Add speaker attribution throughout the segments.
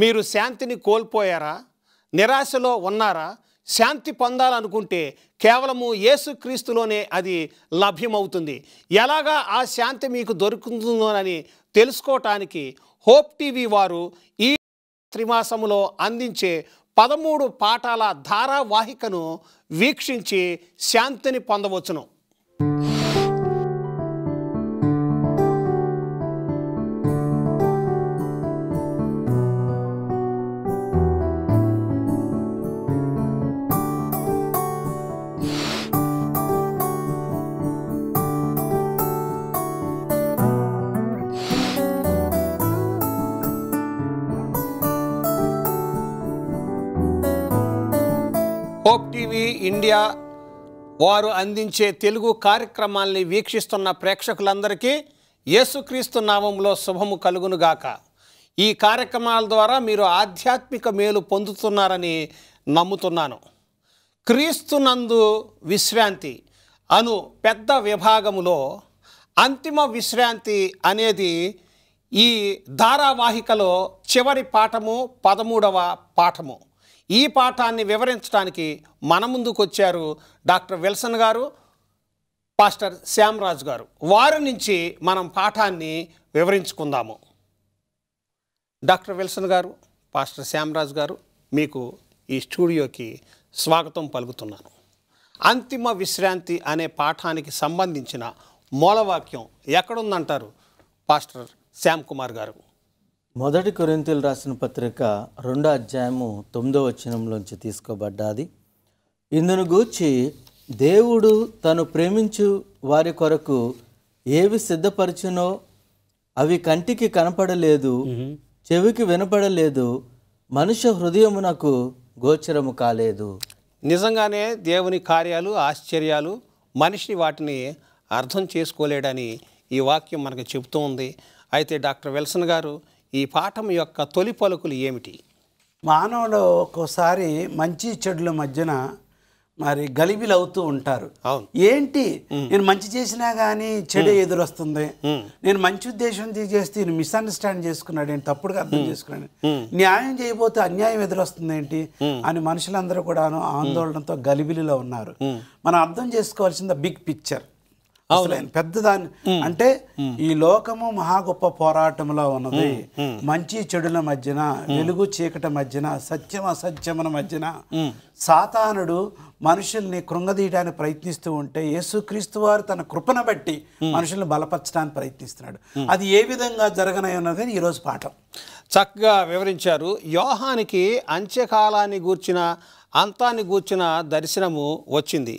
Speaker 1: మీరు శాంతిని కోల్పోయారా నిరాశలో ఉన్నారా శాంతి పొందాలనుకుంటే కేవలము యేసుక్రీస్తులోనే అది లభ్యమవుతుంది ఎలాగా ఆ శాంతి మీకు దొరుకుతుందోనని తెలుసుకోవటానికి హోప్ టీవీ వారు ఈ త్రిమాసములో అందించే పదమూడు పాఠాల ధారావాహికను వీక్షించి శాంతిని పొందవచ్చును హోప్ టీవీ ఇండియా వారు అందించే తెలుగు కార్యక్రమాల్ని వీక్షిస్తున్న ప్రేక్షకులందరికీ యేసుక్రీస్తు నామంలో శుభము కలుగునుగాక ఈ కార్యక్రమాల ద్వారా మీరు ఆధ్యాత్మిక మేలు పొందుతున్నారని నమ్ముతున్నాను క్రీస్తునందు విశ్రాంతి అను పెద్ద విభాగములో అంతిమ విశ్రాంతి అనేది ఈ ధారావాహికలో చివరి పాఠము పదమూడవ పాఠము ఈ పాఠాన్ని వివరించడానికి మన ముందుకు వచ్చారు డాక్టర్ విల్సన్ గారు పాస్టర్ శ్యామరాజ్ గారు వారి నుంచి మనం పాఠాన్ని వివరించుకుందాము డాక్టర్ విల్సన్ గారు పాస్టర్ శ్యామరాజ్ గారు మీకు ఈ స్టూడియోకి స్వాగతం పలుకుతున్నాను అంతిమ విశ్రాంతి అనే పాఠానికి సంబంధించిన మూలవాక్యం ఎక్కడుందంటారు పాస్టర్ శ్యామ్ కుమార్ గారు
Speaker 2: మొదటి కొరింతలు రాసిన పత్రిక రెండో అధ్యాయము తొమ్మిదో వచ్చినంలోంచి తీసుకోబడ్డాది ఇందును గూర్చి దేవుడు తను ప్రేమించు వారి కొరకు ఏవి సిద్ధపరిచినో అవి కంటికి కనపడలేదు చెవికి వినపడలేదు మనుష్య హృదయమునకు గోచరము కాలేదు
Speaker 1: నిజంగానే దేవుని కార్యాలు ఆశ్చర్యాలు మనిషి వాటిని అర్థం చేసుకోలేడని ఈ వాక్యం మనకు చెబుతూ ఉంది అయితే డాక్టర్ వెల్సన్ గారు ఈ పాఠం యొక్క తొలి పలుకులు ఏమిటి
Speaker 3: మానవుడు ఒక్కోసారి మంచి చెడుల మధ్యన మరి గలిబిలు అవుతూ ఉంటారు ఏంటి నేను మంచి చేసినా కానీ చెడు ఎదురొస్తుంది నేను మంచి ఉద్దేశం చేస్తే నేను మిస్అండర్స్టాండ్ చేసుకున్నాడు నేను తప్పుడుగా అర్థం చేసుకున్నాను న్యాయం చేయబోతే అన్యాయం ఎదురొస్తుంది ఏంటి అని మనుషులందరూ కూడాను ఆందోళనతో గలిబిలిలో ఉన్నారు మనం అర్థం చేసుకోవాల్సింది బిగ్ పిక్చర్ అసలు పెద్దదాన్ని అంటే ఈ లోకము మహా గొప్ప పోరాటంలో ఉన్నది మంచి చెడుల మధ్యన వెలుగు చీకటి మధ్యన సత్యం అసత్యముల మధ్యన సాతానుడు మనుషుల్ని కృంగదీయడానికి ప్రయత్నిస్తూ ఉంటే యేసుక్రీస్తు వారు తన కృపను బట్టి మనుషుల్ని బలపరచడానికి ప్రయత్నిస్తున్నాడు అది ఏ విధంగా జరగనై ఉన్నది ఈరోజు పాఠం
Speaker 1: చక్కగా వివరించారు యోహానికి అంత్యకాలాన్ని గూర్చిన అంతాన్ని గూర్చిన దర్శనము వచ్చింది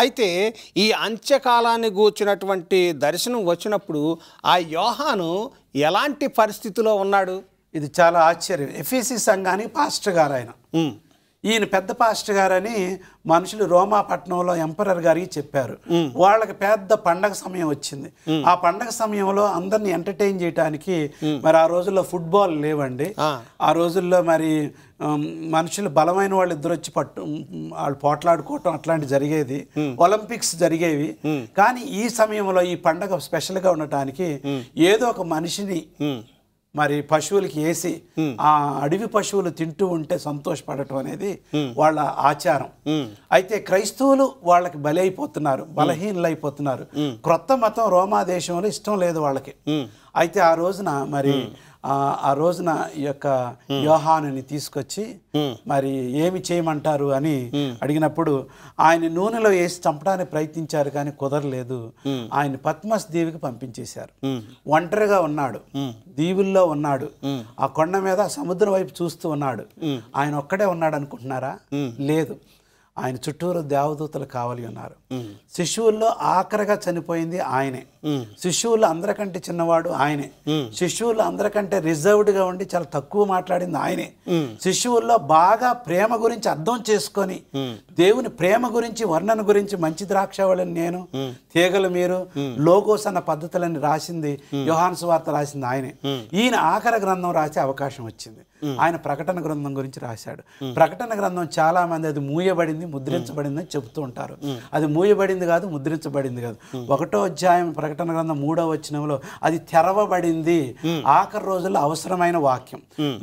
Speaker 1: అయితే ఈ అంత్యకాలాన్ని గూర్చినటువంటి దర్శనం వచ్చినప్పుడు ఆ యోహాను ఎలాంటి పరిస్థితిలో ఉన్నాడు
Speaker 3: ఇది చాలా ఆశ్చర్యం ఎఫీసీ సంఘానికి పాస్టర్ గారు ఆయన ఈయన పెద్ద పాస్ట్ గారని మనుషులు రోమాపట్నంలో ఎంపరర్ గారికి చెప్పారు వాళ్ళకి పెద్ద పండగ సమయం వచ్చింది ఆ పండగ సమయంలో అందరిని ఎంటర్టైన్ చేయడానికి మరి ఆ రోజుల్లో ఫుట్బాల్ లేవండి ఆ రోజుల్లో మరి మనుషులు బలమైన వాళ్ళు ఇద్దరు వచ్చి పట్టు వాళ్ళు పోట్లాడుకోవటం అట్లాంటి జరిగేది ఒలింపిక్స్ జరిగేవి కానీ ఈ సమయంలో ఈ పండగ స్పెషల్గా ఉండటానికి ఏదో ఒక మనిషిని మరి పశువులకి వేసి ఆ అడవి పశువులు తింటూ ఉంటే సంతోషపడటం అనేది వాళ్ళ ఆచారం అయితే క్రైస్తవులు వాళ్ళకి బలైపోతున్నారు అయిపోతున్నారు క్రొత్త మతం రోమా దేశంలో ఇష్టం లేదు వాళ్ళకి అయితే ఆ రోజున మరి ఆ రోజున ఈ యొక్క యోహానుని తీసుకొచ్చి మరి ఏమి చేయమంటారు అని అడిగినప్పుడు ఆయన నూనెలో వేసి చంపడానికి ప్రయత్నించారు కానీ కుదరలేదు ఆయన పద్మస్ దీవికి పంపించేశారు ఒంటరిగా ఉన్నాడు దీవుల్లో ఉన్నాడు ఆ కొండ మీద సముద్రం వైపు చూస్తూ ఉన్నాడు ఆయన ఒక్కడే ఉన్నాడు అనుకుంటున్నారా లేదు ఆయన చుట్టూరు దేవదూతలు కావాలి ఉన్నారు శిశువుల్లో ఆఖరిగా చనిపోయింది ఆయనే శిశువులు అందరికంటే చిన్నవాడు ఆయనే శిశువులు అందరికంటే గా ఉండి చాలా తక్కువ మాట్లాడింది ఆయనే శిశువుల్లో బాగా ప్రేమ గురించి అర్థం చేసుకొని దేవుని ప్రేమ గురించి వర్ణన గురించి మంచి ద్రాక్షవళని నేను తీగలు మీరు లోగోస్ అన్న పద్ధతులని రాసింది యోహాన్స్ వార్త రాసింది ఆయనే ఈయన ఆఖర గ్రంథం రాసే అవకాశం వచ్చింది ఆయన ప్రకటన గ్రంథం గురించి రాశాడు ప్రకటన గ్రంథం చాలా మంది అది మూయబడింది ముద్రించబడింది అని చెబుతూ ఉంటారు అది మూయబడింది కాదు ముద్రించబడింది కాదు ఒకటో అధ్యాయం ప్రకటన గ్రంథం మూడో వచ్చినంలో అది తెరవబడింది ఆఖరి రోజుల్లో అవసరమైన వాక్యం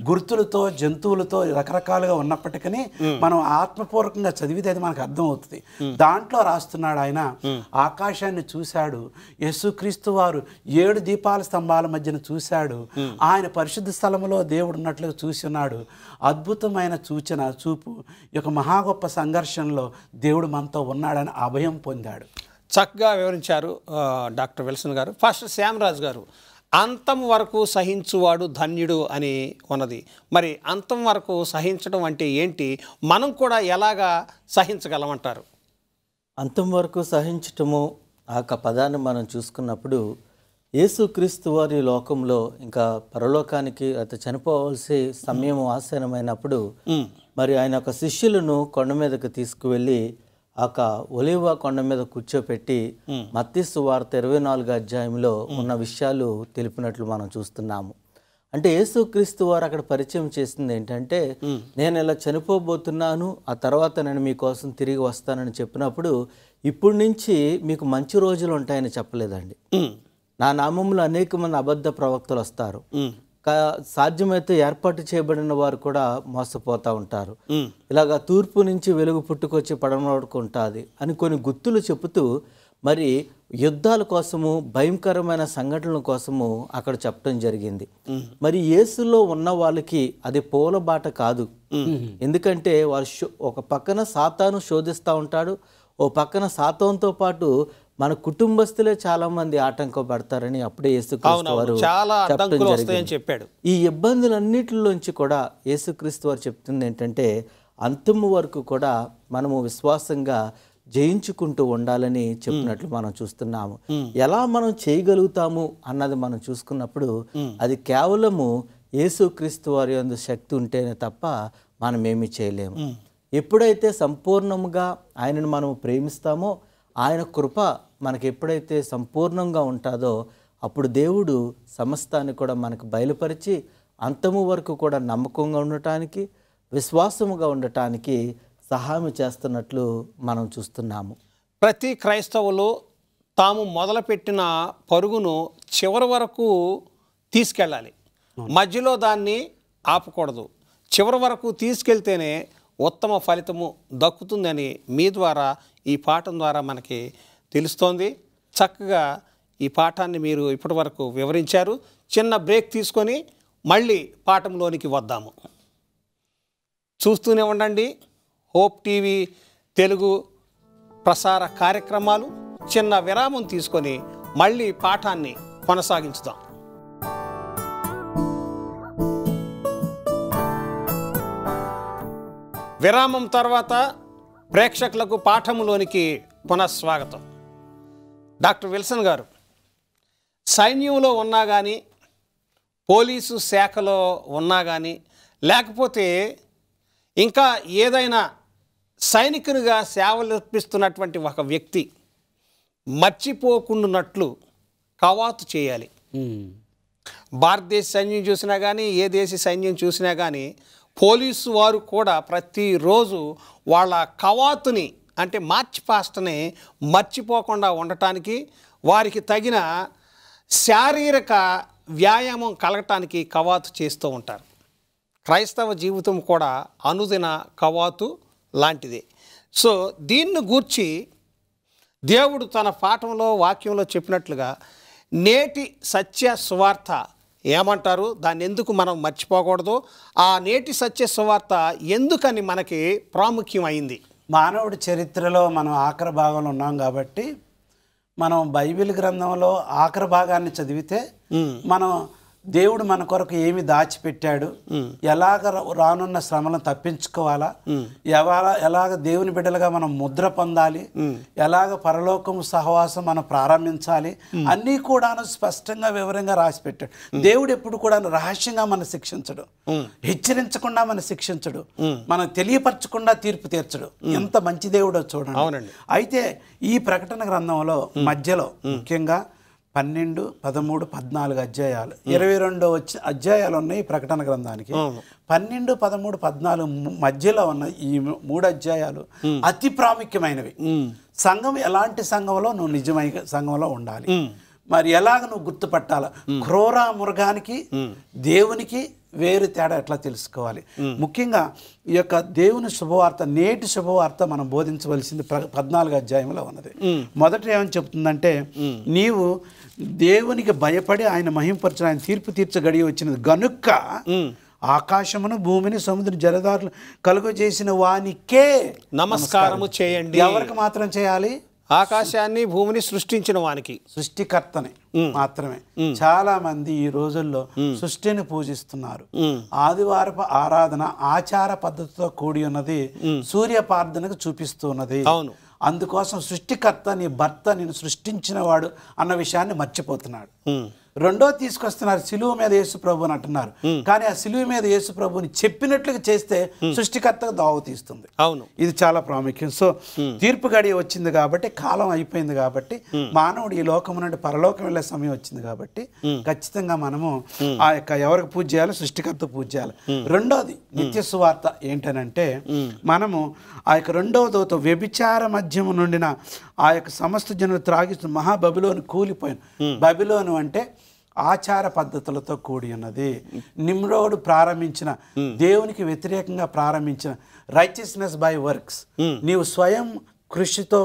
Speaker 3: గుర్తులతో జంతువులతో రకరకాలుగా ఉన్నప్పటికీ మనం ఆత్మపూర్వకంగా చదివితే అది మనకు అర్థం అవుతుంది దాంట్లో రాస్తున్నాడు ఆయన ఆకాశాన్ని చూశాడు యేసుక్రీస్తు వారు ఏడు దీపాల స్తంభాల మధ్యన చూశాడు ఆయన పరిశుద్ధ స్థలంలో దేవుడు ఉన్నట్లుగా చూసినాడు అద్భుతమైన సూచన చూపు ఈ యొక్క మహా గొప్ప సంఘర్షణలో దేవుడు మనతో ఉన్నాడని అభయం పొందాడు
Speaker 1: చక్కగా వివరించారు డాక్టర్ విల్సన్ గారు ఫస్ట్ శ్యామరాజు గారు అంతం వరకు సహించువాడు ధన్యుడు అని ఉన్నది మరి అంతం వరకు సహించడం అంటే ఏంటి మనం కూడా ఎలాగా సహించగలమంటారు
Speaker 2: అంతం వరకు సహించటము ఆ యొక్క పదాన్ని మనం చూసుకున్నప్పుడు యేసుక్రీస్తు వారి లోకంలో ఇంకా పరలోకానికి అతను చనిపోవాల్సి సమయం ఆసనమైనప్పుడు మరి ఆయన ఒక శిష్యులను కొండ మీదకు తీసుకువెళ్ళి ఒక ఒలివ కొండ మీద కూర్చోపెట్టి మత్తిస్సు వార్త ఇరవై నాలుగు అధ్యాయంలో ఉన్న విషయాలు తెలిపినట్లు మనం చూస్తున్నాము అంటే యేసుక్రీస్తు వారు అక్కడ పరిచయం చేసింది ఏంటంటే నేను ఇలా చనిపోబోతున్నాను ఆ తర్వాత నేను మీకోసం తిరిగి వస్తానని చెప్పినప్పుడు ఇప్పటి నుంచి మీకు మంచి రోజులు ఉంటాయని చెప్పలేదండి నా నామంలో అనేక మంది అబద్ధ ప్రవక్తలు వస్తారు సాధ్యమైతే ఏర్పాటు చేయబడిన వారు కూడా మోసపోతూ ఉంటారు ఇలాగా తూర్పు నుంచి వెలుగు పుట్టుకొచ్చి పడమడుకు ఉంటుంది అని కొన్ని గుర్తులు చెబుతూ మరి యుద్ధాల కోసము భయంకరమైన సంఘటనల కోసము అక్కడ చెప్పడం జరిగింది మరి యేసులో ఉన్న వాళ్ళకి అది పోల బాట కాదు ఎందుకంటే వారు ఒక పక్కన సాతాను శోధిస్తూ ఉంటాడు ఓ పక్కన సాతంతో పాటు మన కుటుంబస్తులే చాలా మంది ఆటంకం పడతారని అప్పుడే యేసుక్రీస్తు వారు చెప్పడం చెప్పాడు ఈ ఇబ్బందులన్నిటిలోంచి కూడా యేసుక్రీస్తు వారు చెప్తుంది ఏంటంటే అంతిమ వరకు కూడా మనము విశ్వాసంగా జయించుకుంటూ ఉండాలని చెప్పినట్లు మనం చూస్తున్నాము ఎలా మనం చేయగలుగుతాము అన్నది మనం చూసుకున్నప్పుడు అది కేవలము యేసుక్రీస్తు వారి అందు శక్తి ఉంటేనే తప్ప మనం ఏమి చేయలేము ఎప్పుడైతే సంపూర్ణముగా ఆయనను మనము ప్రేమిస్తామో ఆయన కృప మనకి ఎప్పుడైతే సంపూర్ణంగా ఉంటుందో అప్పుడు దేవుడు సమస్తాన్ని కూడా మనకు బయలుపరిచి అంతము వరకు కూడా నమ్మకంగా ఉండటానికి విశ్వాసముగా ఉండటానికి సహాయం చేస్తున్నట్లు మనం చూస్తున్నాము
Speaker 1: ప్రతి క్రైస్తవులు తాము మొదలుపెట్టిన పరుగును చివరి వరకు తీసుకెళ్ళాలి మధ్యలో దాన్ని ఆపకూడదు చివరి వరకు తీసుకెళ్తేనే ఉత్తమ ఫలితము దక్కుతుందని మీ ద్వారా ఈ పాఠం ద్వారా మనకి తెలుస్తోంది చక్కగా ఈ పాఠాన్ని మీరు ఇప్పటి వరకు వివరించారు చిన్న బ్రేక్ తీసుకొని మళ్ళీ పాఠంలోనికి వద్దాము చూస్తూనే ఉండండి హోప్ టీవీ తెలుగు ప్రసార కార్యక్రమాలు చిన్న విరామం తీసుకొని మళ్ళీ పాఠాన్ని కొనసాగించుదాం విరామం తర్వాత ప్రేక్షకులకు పాఠములోనికి పునఃస్వాగతం డాక్టర్ విల్సన్ గారు సైన్యంలో ఉన్నా కానీ పోలీసు శాఖలో ఉన్నా కానీ లేకపోతే ఇంకా ఏదైనా సైనికునిగా సేవలర్పిస్తున్నటువంటి ఒక వ్యక్తి మర్చిపోకుండానట్లు కవాతు చేయాలి భారతదేశ సైన్యం చూసినా కానీ ఏ దేశ సైన్యం చూసినా కానీ పోలీసు వారు కూడా ప్రతిరోజు వాళ్ళ కవాతుని అంటే మార్చ్ పాస్ట్ని మర్చిపోకుండా ఉండటానికి వారికి తగిన శారీరక వ్యాయామం కలగటానికి కవాతు చేస్తూ ఉంటారు క్రైస్తవ జీవితం కూడా అనుదిన కవాతు లాంటిది సో దీన్ని గూర్చి దేవుడు తన పాఠంలో వాక్యంలో చెప్పినట్లుగా నేటి సత్య సువార్త ఏమంటారు దాన్ని ఎందుకు మనం మర్చిపోకూడదు
Speaker 3: ఆ నేటి సత్య సువార్త ఎందుకని మనకి ప్రాముఖ్యం అయింది మానవుడి చరిత్రలో మనం ఆఖరి భాగంలో ఉన్నాం కాబట్టి మనం బైబిల్ గ్రంథంలో ఆఖరి భాగాన్ని చదివితే మనం దేవుడు మన కొరకు ఏమి దాచిపెట్టాడు ఎలాగ రానున్న శ్రమలను తప్పించుకోవాలా ఎలా ఎలాగ దేవుని బిడ్డలుగా మనం ముద్ర పొందాలి ఎలాగ పరలోకం సహవాసం మనం ప్రారంభించాలి అన్నీ కూడా స్పష్టంగా వివరంగా రాసిపెట్టాడు దేవుడు ఎప్పుడు కూడా రహస్యంగా మనం శిక్షించడు హెచ్చరించకుండా మనం శిక్షించడు మనం తెలియపరచకుండా తీర్పు తీర్చడు ఎంత మంచి దేవుడో చూడండి అయితే ఈ ప్రకటన గ్రంథంలో మధ్యలో ముఖ్యంగా పన్నెండు పదమూడు పద్నాలుగు అధ్యాయాలు ఇరవై రెండు వచ్చి అధ్యాయాలు ఉన్నాయి ప్రకటన గ్రంథానికి పన్నెండు పదమూడు పద్నాలుగు మధ్యలో ఉన్న ఈ మూడు అధ్యాయాలు అతి ప్రాముఖ్యమైనవి సంఘం ఎలాంటి సంఘంలో నువ్వు నిజమైన సంఘంలో ఉండాలి మరి ఎలాగ నువ్వు గుర్తుపట్టాల క్రూర మృగానికి దేవునికి వేరు తేడా ఎట్లా తెలుసుకోవాలి ముఖ్యంగా ఈ యొక్క దేవుని శుభవార్త నేటి శుభవార్త మనం బోధించవలసింది పద్నాలుగు అధ్యాయంలో ఉన్నది మొదట ఏమని చెప్తుందంటే నీవు దేవునికి భయపడి ఆయన మహింపరచడం ఆయన తీర్పు తీర్చగడి వచ్చినది గనుక్క ఆకాశమును భూమిని సముద్ర జలదారులు కలుగు చేసిన వానికే నమస్కారము చేయండి ఎవరికి మాత్రం చేయాలి ఆకాశాన్ని భూమిని సృష్టించిన వానికి సృష్టికర్తని మాత్రమే చాలా మంది ఈ రోజుల్లో సృష్టిని పూజిస్తున్నారు ఆదివారపు ఆరాధన ఆచార పద్ధతితో కూడి ఉన్నది సూర్య ప్రార్థనకు చూపిస్తున్నది అవును అందుకోసం సృష్టికర్త నీ భర్త నేను సృష్టించినవాడు అన్న విషయాన్ని మర్చిపోతున్నాడు రెండో తీసుకొస్తున్నారు సిలువు మీద యేసు ప్రభు అని అంటున్నారు కానీ ఆ సిలువు మీద యేసు ప్రభుని చెప్పినట్లుగా చేస్తే సృష్టికర్తకు దావ తీస్తుంది అవును ఇది చాలా ప్రాముఖ్యం సో తీర్పు గడియ వచ్చింది కాబట్టి కాలం అయిపోయింది కాబట్టి మానవుడు ఈ లోకం నుండి పరలోకం వెళ్ళే సమయం వచ్చింది కాబట్టి ఖచ్చితంగా మనము ఆ యొక్క ఎవరికి పూజ చేయాలి సృష్టికర్త పూజ చేయాలి రెండోది నిత్య సువార్త ఏంటనంటే మనము ఆ యొక్క రెండవ దోత వ్యభిచార మధ్యము నుండిన ఆ యొక్క సమస్త జనులు త్రాగిస్తున్న మహాబబిలోను కూలిపోయాను బబిలోను అంటే ఆచార పద్ధతులతో కూడి ఉన్నది నిమ్రోడు ప్రారంభించిన దేవునికి వ్యతిరేకంగా ప్రారంభించిన రైచియస్నెస్ బై వర్క్స్ నీవు స్వయం కృషితో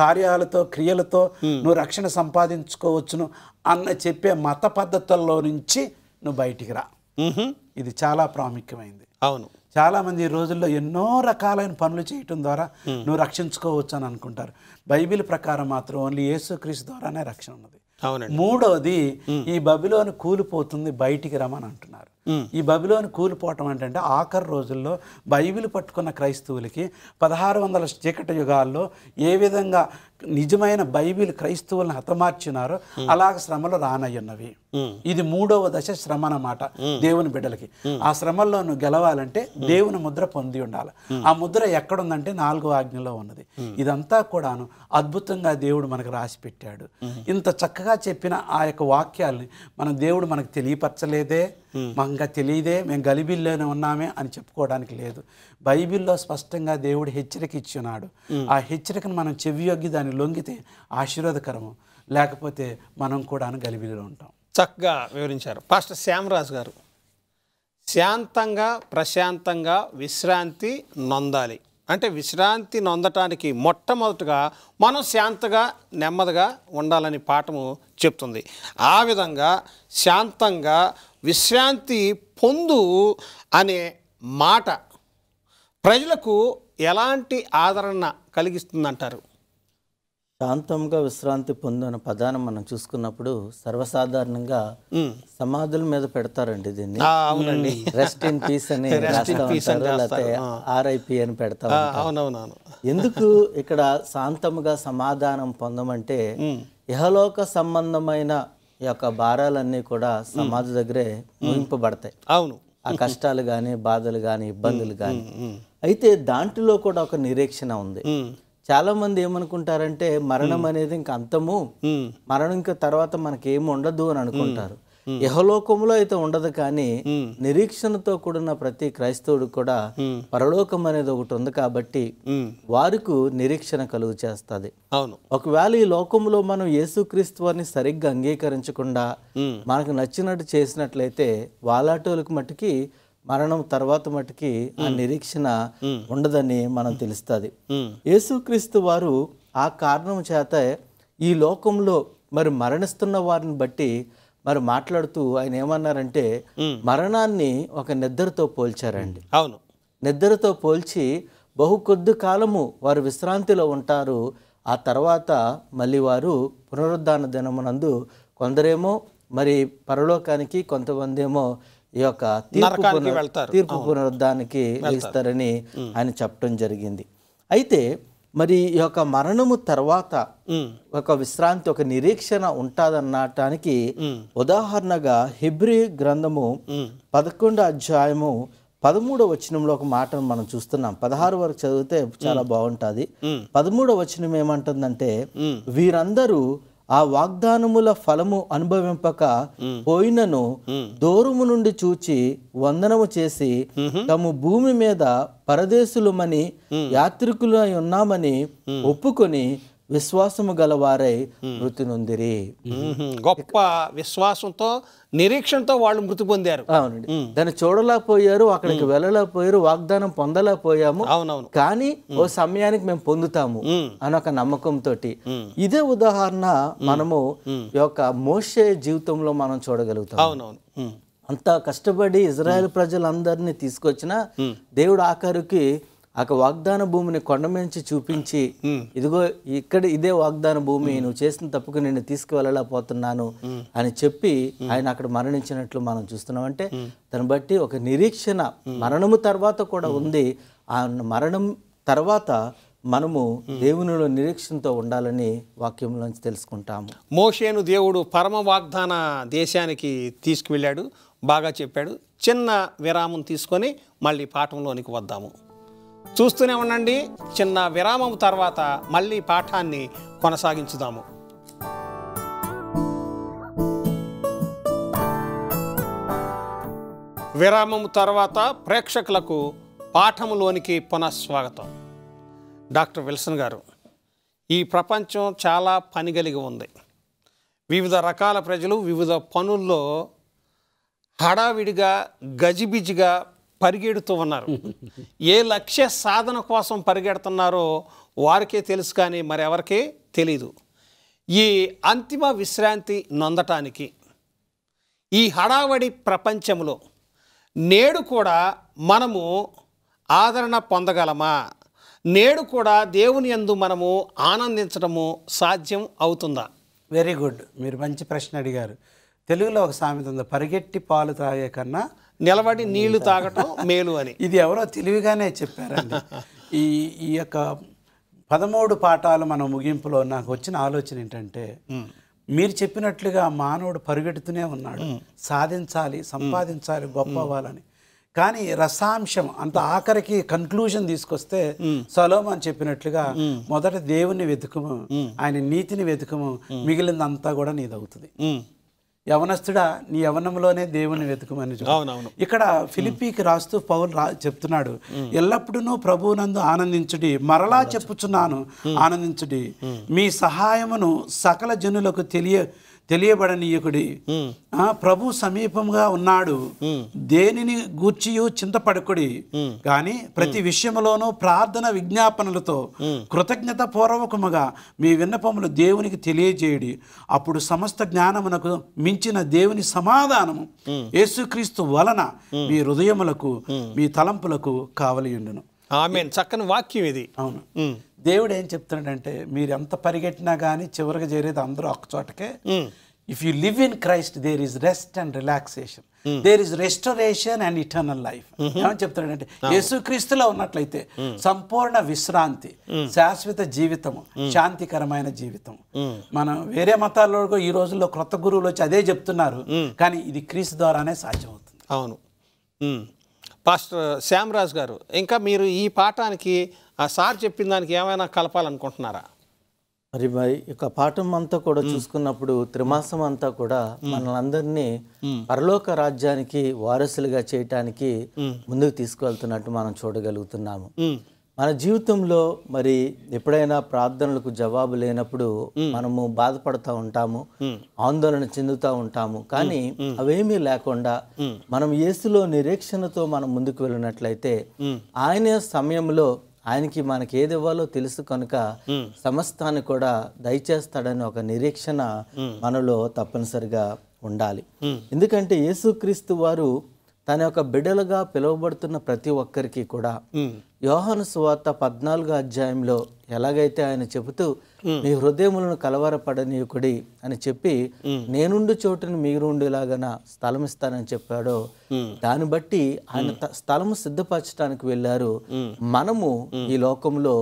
Speaker 3: కార్యాలతో క్రియలతో నువ్వు రక్షణ సంపాదించుకోవచ్చును అన్న చెప్పే మత పద్ధతుల్లో నుంచి నువ్వు బయటికి రా ఇది చాలా ప్రాముఖ్యమైంది అవును చాలామంది ఈ రోజుల్లో ఎన్నో రకాలైన పనులు చేయటం ద్వారా నువ్వు రక్షించుకోవచ్చు అని అనుకుంటారు బైబిల్ ప్రకారం మాత్రం ఓన్లీ యేసు క్రీస్ ద్వారానే రక్షణ ఉన్నది మూడవది ఈ బబిలోని కూలిపోతుంది బయటికి రమని అంటున్నారు ఈ బబిలోని కూలిపోవటం ఏంటంటే ఆఖరి రోజుల్లో బైబిల్ పట్టుకున్న క్రైస్తవులకి పదహారు వందల చీకటి యుగాల్లో ఏ విధంగా నిజమైన బైబిల్ క్రైస్తవులను హతమార్చినారు అలాగ శ్రమలు రానయ్యన్నవి ఇది మూడవ దశ శ్రమ అన్నమాట దేవుని బిడ్డలకి ఆ శ్రమల్లో నువ్వు గెలవాలంటే దేవుని ముద్ర పొంది ఉండాలి ఆ ముద్ర ఎక్కడుందంటే నాలుగో ఆజ్ఞలో ఉన్నది ఇదంతా కూడాను అద్భుతంగా దేవుడు మనకు రాసి పెట్టాడు ఇంత చక్కగా చెప్పిన ఆ యొక్క వాక్యాల్ని మన దేవుడు మనకు తెలియపరచలేదే మంగా తెలియదే మేము గలిబిల్లోనే ఉన్నామే అని చెప్పుకోవడానికి లేదు బైబిల్లో స్పష్టంగా దేవుడు హెచ్చరిక ఇచ్చున్నాడు ఆ హెచ్చరికను మనం చెవియొగ్గి దాని దాన్ని లొంగితే ఆశీర్వాదకరము లేకపోతే మనం కూడా గలిబిలిలో ఉంటాం చక్కగా వివరించారు ఫస్ట్ శ్యామరాజు
Speaker 1: గారు శాంతంగా ప్రశాంతంగా విశ్రాంతి నొందాలి అంటే విశ్రాంతి నొందటానికి మొట్టమొదటగా మనం శాంతగా నెమ్మదిగా ఉండాలని పాఠము చెప్తుంది ఆ విధంగా శాంతంగా విశ్రాంతి పొందు అనే మాట ప్రజలకు ఎలాంటి ఆదరణ కలిగిస్తుందంటారు
Speaker 2: శాంతంగా విశ్రాంతి పొందిన పదాన్ని మనం చూసుకున్నప్పుడు సర్వసాధారణంగా సమాధుల మీద పెడతారండి దీన్ని అవునండి రెస్ట్ ఇన్ పీస్ అని ఆర్ఐపి అని పెడతా ఎందుకు ఇక్కడ శాంతముగా సమాధానం పొందమంటే ఇహలోక సంబంధమైన ఈ యొక్క భారాలన్నీ కూడా సమాజ దగ్గరే ముంపబడతాయి అవును ఆ కష్టాలు కానీ బాధలు కానీ ఇబ్బందులు కానీ అయితే దాంట్లో కూడా ఒక నిరీక్షణ ఉంది చాలా మంది ఏమనుకుంటారంటే మరణం అనేది ఇంకా అంతము మరణం ఇంకా తర్వాత మనకేం ఉండదు అని అనుకుంటారు యహలోకంలో అయితే ఉండదు కానీ నిరీక్షణతో కూడిన ప్రతి క్రైస్తవుడు కూడా పరలోకం అనేది ఒకటి ఉంది కాబట్టి వారికి నిరీక్షణ కలుగు చేస్తుంది అవును ఒకవేళ ఈ లోకంలో మనం యేసుక్రీస్తువాన్ని సరిగ్గా అంగీకరించకుండా మనకు నచ్చినట్టు చేసినట్లయితే వాలాటోలకు మట్టుకి మరణం తర్వాత మటుకి ఆ నిరీక్షణ ఉండదని మనం తెలుస్తుంది యేసుక్రీస్తు వారు ఆ కారణం చేత ఈ లోకంలో మరి మరణిస్తున్న వారిని బట్టి మరి మాట్లాడుతూ ఆయన ఏమన్నారంటే మరణాన్ని ఒక నిద్రతో పోల్చారండి అవును నిద్రతో పోల్చి బహు కొద్ది కాలము వారు విశ్రాంతిలో ఉంటారు ఆ తర్వాత మళ్ళీ వారు పునరుద్ధాన దినమునందు కొందరేమో మరి పరలోకానికి కొంతమంది ఏమో ఈ యొక్క తీర్పు తీర్పు పునరుద్ధానికి ఇస్తారని ఆయన చెప్పడం జరిగింది అయితే మరి ఈ యొక్క మరణము తర్వాత ఒక విశ్రాంతి ఒక నిరీక్షణ ఉంటుందన్నటానికి ఉదాహరణగా హిబ్రి గ్రంథము పదకొండు అధ్యాయము పదమూడవ వచనంలో ఒక మాటను మనం చూస్తున్నాం పదహారు వరకు చదివితే చాలా బాగుంటుంది పదమూడవ వచనం ఏమంటుందంటే వీరందరూ ఆ వాగ్దానముల ఫలము అనుభవింపక పోయినను దూరము నుండి చూచి వందనము చేసి తమ భూమి మీద పరదేశులమని యాత్రికులై ఉన్నామని ఒప్పుకొని విశ్వాసము గలవారై మృతి నొందిరి
Speaker 1: గొప్ప విశ్వాసంతో నిరీక్షణతో వాళ్ళు మృతి పొందారు అవునండి దాన్ని
Speaker 2: చూడలేకపోయారు అక్కడికి వెళ్ళలేకపోయారు వాగ్దానం పొందలేకపోయాము అవునవును కానీ ఓ సమయానికి మేము పొందుతాము అని ఒక నమ్మకంతో ఇదే ఉదాహరణ మనము యొక్క మోసే జీవితంలో మనం చూడగలుగుతాం అవునవును అంత కష్టపడి ఇజ్రాయెల్ ప్రజలందరినీ తీసుకొచ్చిన దేవుడు ఆఖరికి అక్కడ వాగ్దాన భూమిని కొండ నుంచి చూపించి ఇదిగో ఇక్కడ ఇదే వాగ్దాన భూమి నువ్వు చేసిన తప్పుకు నేను తీసుకువెళ్ళలేకపోతున్నాను అని చెప్పి ఆయన అక్కడ మరణించినట్లు మనం చూస్తున్నాం అంటే దాన్ని బట్టి ఒక నిరీక్షణ మరణము తర్వాత కూడా ఉంది ఆ మరణం తర్వాత మనము దేవునిలో నిరీక్షణతో ఉండాలని వాక్యంలోంచి తెలుసుకుంటాము
Speaker 1: మోషేను దేవుడు పరమ వాగ్దాన దేశానికి తీసుకువెళ్ళాడు బాగా చెప్పాడు చిన్న విరామం తీసుకొని మళ్ళీ పాఠంలోనికి వద్దాము చూస్తూనే ఉండండి చిన్న విరామం తర్వాత మళ్ళీ పాఠాన్ని కొనసాగించుదాము విరామం తర్వాత ప్రేక్షకులకు పాఠములోనికి పునఃస్వాగతం డాక్టర్ విల్సన్ గారు ఈ ప్రపంచం చాలా పని కలిగి ఉంది వివిధ రకాల ప్రజలు వివిధ పనుల్లో హడావిడిగా గజిబిజిగా పరిగెడుతూ ఉన్నారు ఏ లక్ష్య సాధన కోసం పరిగెడుతున్నారో వారికే తెలుసు కానీ మరెవరికే తెలీదు ఈ అంతిమ విశ్రాంతి నొందటానికి ఈ హడావడి ప్రపంచంలో నేడు కూడా మనము ఆదరణ పొందగలమా నేడు కూడా దేవుని ఎందు మనము ఆనందించడము సాధ్యం అవుతుందా
Speaker 3: వెరీ గుడ్ మీరు మంచి ప్రశ్న అడిగారు తెలుగులో ఒక సామెత ఉంది పరిగెట్టి పాలు తాగే కన్నా నిలబడి నీళ్లు తాగటం మేలు అని ఇది ఎవరో తెలివిగానే చెప్పారండి ఈ ఈ యొక్క పదమూడు పాఠాలు మన ముగింపులో నాకు వచ్చిన ఆలోచన ఏంటంటే మీరు చెప్పినట్లుగా మానవుడు పరిగెడుతూనే ఉన్నాడు సాధించాలి సంపాదించాలి గొప్ప అవ్వాలని కానీ రసాంశం అంత ఆఖరికి కన్క్లూజన్ తీసుకొస్తే అని చెప్పినట్లుగా మొదట దేవుణ్ణి వెతుకుము ఆయన నీతిని వెతుకుము మిగిలిందంతా కూడా నీదవుతుంది యవనస్తుడా నీ యవనంలోనే దేవుని వెతుకుమని ఇక్కడ ఫిలిపీకి రాస్తూ పౌల్ రా చెప్తున్నాడు ఎల్లప్పుడూ ప్రభువునందు ఆనందించుడి మరలా చెప్పుచున్నాను ఆనందించుడి మీ సహాయమును సకల జనులకు తెలియ తెలియబడనీయకుడి ప్రభు సమీపంగా ఉన్నాడు దేనిని గూర్చి చింతపడకుడి కానీ ప్రతి విషయంలోనూ ప్రార్థన విజ్ఞాపనలతో కృతజ్ఞత పూర్వకముగా మీ విన్నపములు దేవునికి తెలియజేయడి అప్పుడు సమస్త జ్ఞానమునకు మించిన దేవుని సమాధానము యేసుక్రీస్తు వలన మీ హృదయములకు మీ తలంపులకు కావలియుండును ఆమె చక్కని వాక్యం ఇది అవును దేవుడు ఏం చెప్తున్నాడంటే మీరు ఎంత పరిగెట్టినా కానీ చివరికి చేరేది అందరూ చోటకే if you live in Christ there is rest and relaxation there is restoration and eternal life ఏమని చెప్తాడంటే క్రీస్తులో ఉన్నట్లయితే సంపూర్ణ విశ్రాంతి శాశ్వత జీవితము శాంతికరమైన జీవితం మనం వేరే మతాల్లో ఈ రోజుల్లో క్రొత్త గురువులు వచ్చి అదే చెప్తున్నారు కానీ ఇది క్రీస్తు ద్వారానే సాధ్యమవుతుంది
Speaker 1: అవును పాస్టర్ శ్యామరాజ్ గారు ఇంకా మీరు ఈ పాఠానికి ఆ సార్ చెప్పిన దానికి ఏమైనా కలపాలనుకుంటున్నారా
Speaker 2: మరి మరి ఇక పాఠం అంతా కూడా చూసుకున్నప్పుడు త్రిమాసం అంతా కూడా మనందరినీ పరలోక రాజ్యానికి వారసులుగా చేయటానికి ముందుకు తీసుకువెళ్తున్నట్టు మనం చూడగలుగుతున్నాము మన జీవితంలో మరి ఎప్పుడైనా ప్రార్థనలకు జవాబు లేనప్పుడు మనము బాధపడతా ఉంటాము ఆందోళన చెందుతూ ఉంటాము కానీ అవేమీ లేకుండా మనం యేసులో నిరీక్షణతో మనం ముందుకు వెళ్ళినట్లయితే ఆయన సమయంలో ఆయనకి మనకి ఏది ఇవ్వాలో తెలుసు కనుక సమస్తాన్ని కూడా దయచేస్తాడని ఒక నిరీక్షణ మనలో తప్పనిసరిగా ఉండాలి ఎందుకంటే యేసుక్రీస్తు వారు తన యొక్క బిడలుగా పిలువబడుతున్న ప్రతి ఒక్కరికి కూడా యోహాను సువార్త పద్నాలుగో అధ్యాయంలో ఎలాగైతే ఆయన చెబుతూ మీ హృదయములను కలవరపడనీయకుడి అని చెప్పి నేనుండు చోటుని మీరు ఉండేలాగన స్థలం ఇస్తానని చెప్పాడో దాన్ని బట్టి ఆయన స్థలము సిద్ధపరచడానికి వెళ్ళారు మనము ఈ లోకంలో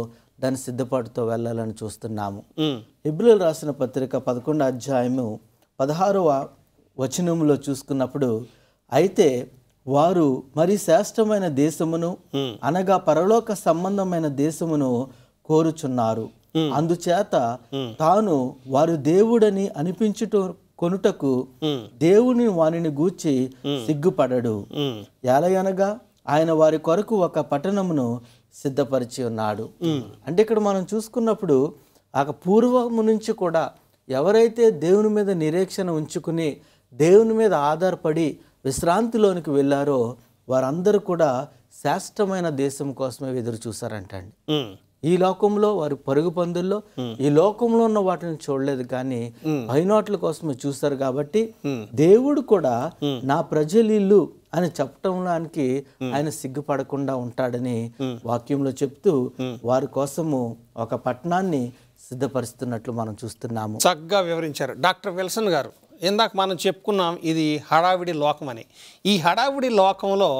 Speaker 2: దాని సిద్ధపాటుతో వెళ్ళాలని చూస్తున్నాము ఇబ్రులు రాసిన పత్రిక పదకొండో అధ్యాయము పదహారవ వచనంలో చూసుకున్నప్పుడు అయితే వారు మరి శ్రేష్టమైన దేశమును అనగా పరలోక సంబంధమైన దేశమును కోరుచున్నారు అందుచేత తాను వారు దేవుడని అనిపించుట కొనుటకు దేవుని వానిని గూర్చి సిగ్గుపడడు ఎలయనగా ఆయన వారి కొరకు ఒక పట్టణమును సిద్ధపరిచి ఉన్నాడు అంటే ఇక్కడ మనం చూసుకున్నప్పుడు ఆ పూర్వము నుంచి కూడా ఎవరైతే దేవుని మీద నిరీక్షణ ఉంచుకుని దేవుని మీద ఆధారపడి విశ్రాంతిలోనికి వెళ్ళారో వారందరూ కూడా శ్రేష్టమైన దేశం కోసమే ఎదురు చూసారంట ఈ లోకంలో వారు పరుగు పందుల్లో ఈ లోకంలో ఉన్న వాటిని చూడలేదు కానీ పైనోట్ల కోసం చూస్తారు కాబట్టి దేవుడు కూడా నా ఇల్లు అని చెప్పటంలోనికి ఆయన సిగ్గుపడకుండా ఉంటాడని వాక్యంలో చెప్తూ వారి కోసము ఒక పట్టణాన్ని సిద్ధపరుస్తున్నట్లు మనం చూస్తున్నాము
Speaker 1: చక్కగా వివరించారు డాక్టర్ విల్సన్ గారు ఇందాక మనం చెప్పుకున్నాం ఇది హడావిడి లోకం అని ఈ హడావిడి లోకంలో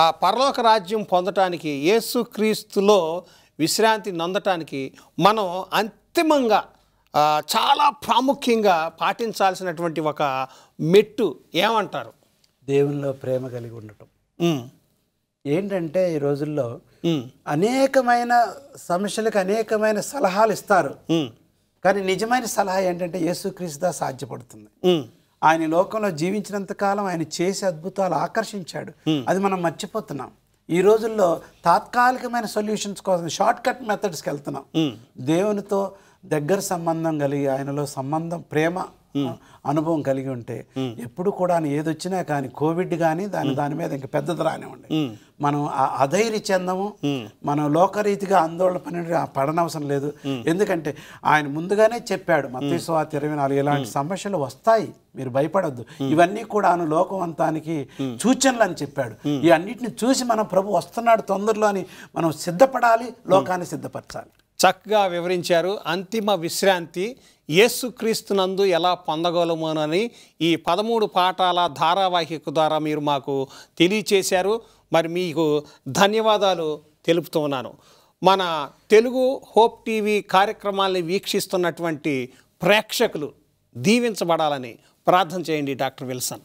Speaker 1: ఆ పరలోక రాజ్యం పొందటానికి యేసుక్రీస్తులో విశ్రాంతి నొందటానికి మనం అంతిమంగా చాలా ప్రాముఖ్యంగా పాటించాల్సినటువంటి ఒక మెట్టు ఏమంటారు
Speaker 3: దేవుల్లో ప్రేమ కలిగి ఉండటం ఏంటంటే ఈ రోజుల్లో అనేకమైన సమస్యలకు అనేకమైన సలహాలు ఇస్తారు కానీ నిజమైన సలహా ఏంటంటే యేసుక్రీస్తు సాధ్యపడుతుంది ఆయన లోకంలో జీవించినంత కాలం ఆయన చేసే అద్భుతాలు ఆకర్షించాడు అది మనం మర్చిపోతున్నాం ఈ రోజుల్లో తాత్కాలికమైన సొల్యూషన్స్ కోసం షార్ట్ కట్ మెథడ్స్కి వెళ్తున్నాం దేవునితో దగ్గర సంబంధం కలిగి ఆయనలో సంబంధం ప్రేమ అనుభవం కలిగి ఉంటే ఎప్పుడు కూడా ఏదొచ్చినా కానీ కోవిడ్ కానీ దాని దాని మీద ఇంకా పెద్దది రానివ్వండి మనం ఆ అధైర్య చెందము మనం లోకరీతిగా ఆందోళన పని పడనవసరం లేదు ఎందుకంటే ఆయన ముందుగానే చెప్పాడు మతీస్వాతి ఇరవై నాలుగు ఇలాంటి సమస్యలు వస్తాయి మీరు భయపడద్దు ఇవన్నీ కూడా ఆయన లోకవంతానికి సూచనలు అని చెప్పాడు ఈ అన్నింటిని చూసి మనం ప్రభు వస్తున్నాడు తొందరలో అని మనం సిద్ధపడాలి లోకాన్ని సిద్ధపరచాలి చక్కగా
Speaker 1: వివరించారు అంతిమ విశ్రాంతి యేసుక్రీస్తునందు ఎలా పొందగలమోనని ఈ పదమూడు పాఠాల ధారావాహిక ద్వారా మీరు మాకు తెలియచేశారు మరి మీకు ధన్యవాదాలు తెలుపుతున్నాను మన తెలుగు హోప్ టీవీ కార్యక్రమాల్ని వీక్షిస్తున్నటువంటి ప్రేక్షకులు దీవించబడాలని ప్రార్థన చేయండి డాక్టర్ విల్సన్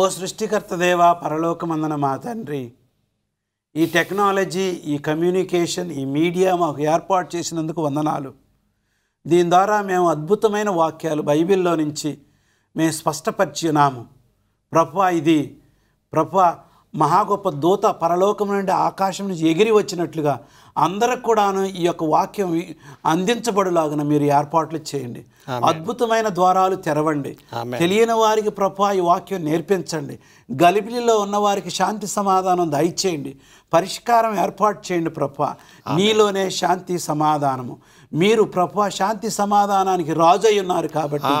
Speaker 3: ఓ సృష్టికర్త దేవ పరలోకమందన మా తండ్రి ఈ టెక్నాలజీ ఈ కమ్యూనికేషన్ ఈ మీడియా మాకు ఏర్పాటు చేసినందుకు వందనాలు దీని ద్వారా మేము అద్భుతమైన వాక్యాలు బైబిల్లో నుంచి మేము స్పష్టపరిచినాము ప్రభు ఇది ప్రభు మహా గొప్ప దూత పరలోకం నుండి ఆకాశం నుంచి ఎగిరి వచ్చినట్లుగా అందరికి కూడాను ఈ యొక్క వాక్యం అందించబడులాగన మీరు ఏర్పాట్లు చేయండి అద్భుతమైన ద్వారాలు తెరవండి తెలియని వారికి ప్రభు ఈ వాక్యం నేర్పించండి గలిపిలిలో ఉన్న వారికి శాంతి సమాధానం దయచేయండి పరిష్కారం ఏర్పాటు చేయండి ప్రభు నీలోనే శాంతి సమాధానము మీరు ప్రభా శాంతి సమాధానానికి రాజై ఉన్నారు కాబట్టి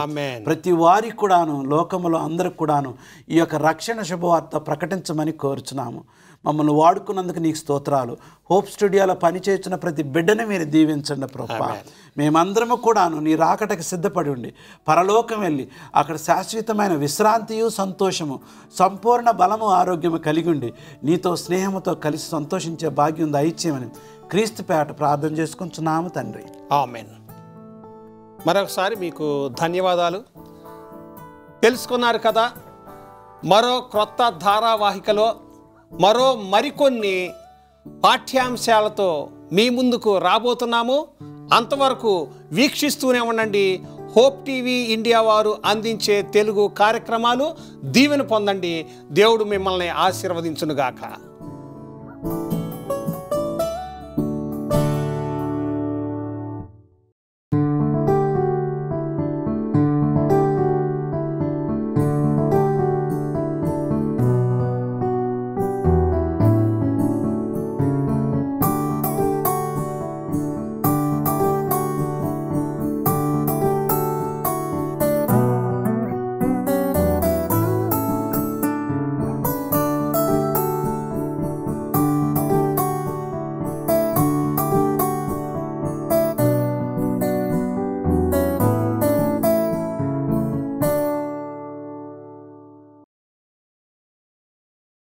Speaker 3: ప్రతి వారికి కూడాను లోకములో అందరికి కూడాను ఈ యొక్క రక్షణ శుభవార్త ప్రకటించమని కోరుచున్నాము మమ్మల్ని వాడుకున్నందుకు నీకు స్తోత్రాలు హోప్ స్టూడియోలో పనిచేసిన ప్రతి బిడ్డను మీరు దీవించండి ప్రభా మేమందరము కూడాను నీ రాకటకు సిద్ధపడి ఉండి పరలోకం వెళ్ళి అక్కడ శాశ్వతమైన విశ్రాంతియు సంతోషము సంపూర్ణ బలము ఆరోగ్యము కలిగి ఉండి నీతో స్నేహముతో కలిసి సంతోషించే భాగ్యం దయచేయమని క్రీస్తు పేట ప్రార్థన చేసుకుంటున్నాము తండ్రి
Speaker 1: ఆమెన్ మరొకసారి మీకు ధన్యవాదాలు తెలుసుకున్నారు కదా మరో క్రొత్త ధారావాహికలో మరో మరికొన్ని పాఠ్యాంశాలతో మీ ముందుకు రాబోతున్నాము అంతవరకు వీక్షిస్తూనే ఉండండి హోప్ టీవీ ఇండియా వారు అందించే తెలుగు కార్యక్రమాలు దీవెన పొందండి దేవుడు మిమ్మల్ని ఆశీర్వదించునుగాక